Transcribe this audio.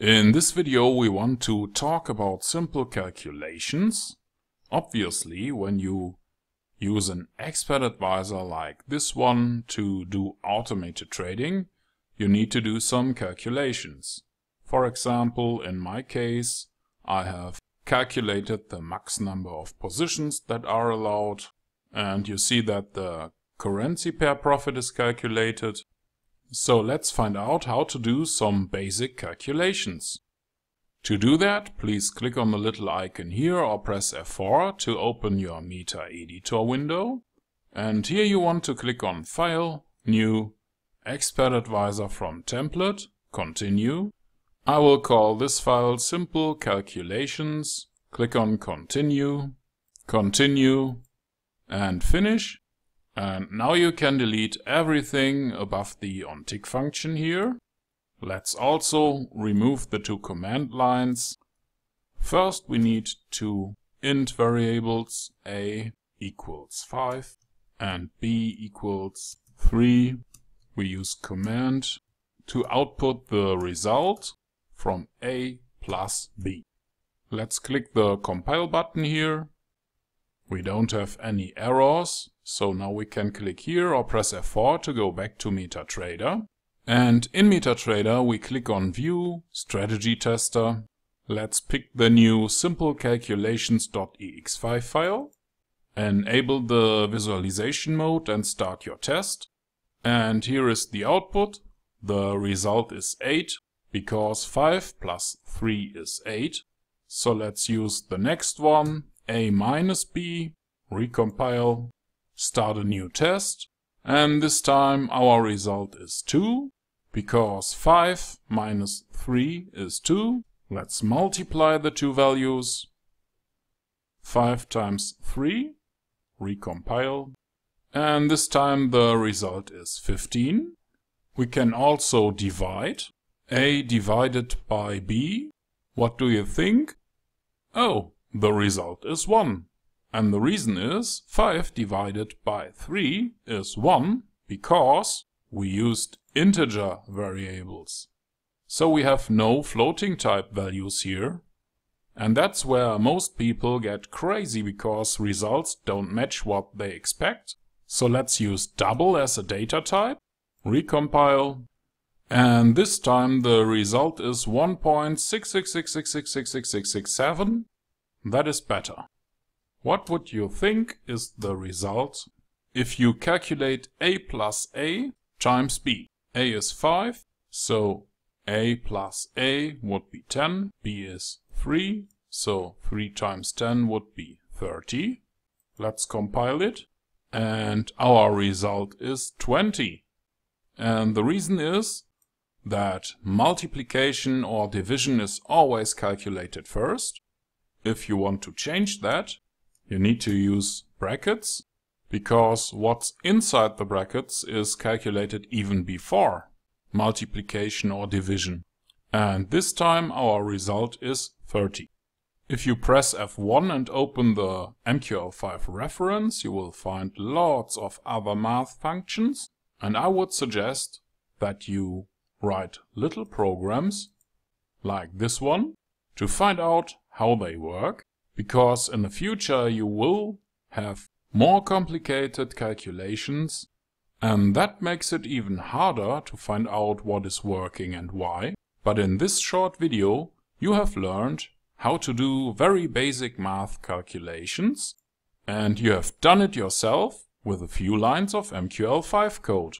In this video we want to talk about simple calculations. Obviously, when you use an expert advisor like this one to do automated trading, you need to do some calculations. For example, in my case, I have calculated the max number of positions that are allowed and you see that the currency pair profit is calculated so let's find out how to do some basic calculations. To do that, please click on the little icon here or press F4 to open your meter editor window. And here you want to click on File, New, Expert Advisor from Template, Continue. I will call this file Simple Calculations, click on Continue, Continue and Finish. And now you can delete everything above the onTick function here. Let's also remove the two command lines. First we need two int variables a equals 5 and b equals 3. We use command to output the result from a plus b. Let's click the compile button here we don't have any errors, so now we can click here or press F4 to go back to MetaTrader. And in MetaTrader we click on View, Strategy Tester. Let's pick the new simplecalculations.ex5 file. Enable the visualization mode and start your test. And here is the output. The result is 8 because 5 plus 3 is 8. So let's use the next one a minus b, recompile, start a new test, and this time our result is 2, because 5 minus 3 is 2. Let's multiply the two values. 5 times 3, recompile, and this time the result is 15. We can also divide. A divided by B. What do you think? Oh, the result is 1. And the reason is 5 divided by 3 is 1 because we used integer variables. So we have no floating type values here. And that's where most people get crazy because results don't match what they expect. So let's use double as a data type, recompile, and this time the result is 1.666666667 that is better. What would you think is the result if you calculate a plus a times b? a is 5, so a plus a would be 10, b is 3, so 3 times 10 would be 30. Let's compile it. And our result is 20. And the reason is that multiplication or division is always calculated first. If you want to change that, you need to use brackets because what's inside the brackets is calculated even before multiplication or division. And this time our result is 30. If you press F1 and open the MQL5 reference, you will find lots of other math functions. And I would suggest that you write little programs like this one to find out how they work, because in the future you will have more complicated calculations and that makes it even harder to find out what is working and why. But in this short video you have learned how to do very basic math calculations and you have done it yourself with a few lines of MQL5 code.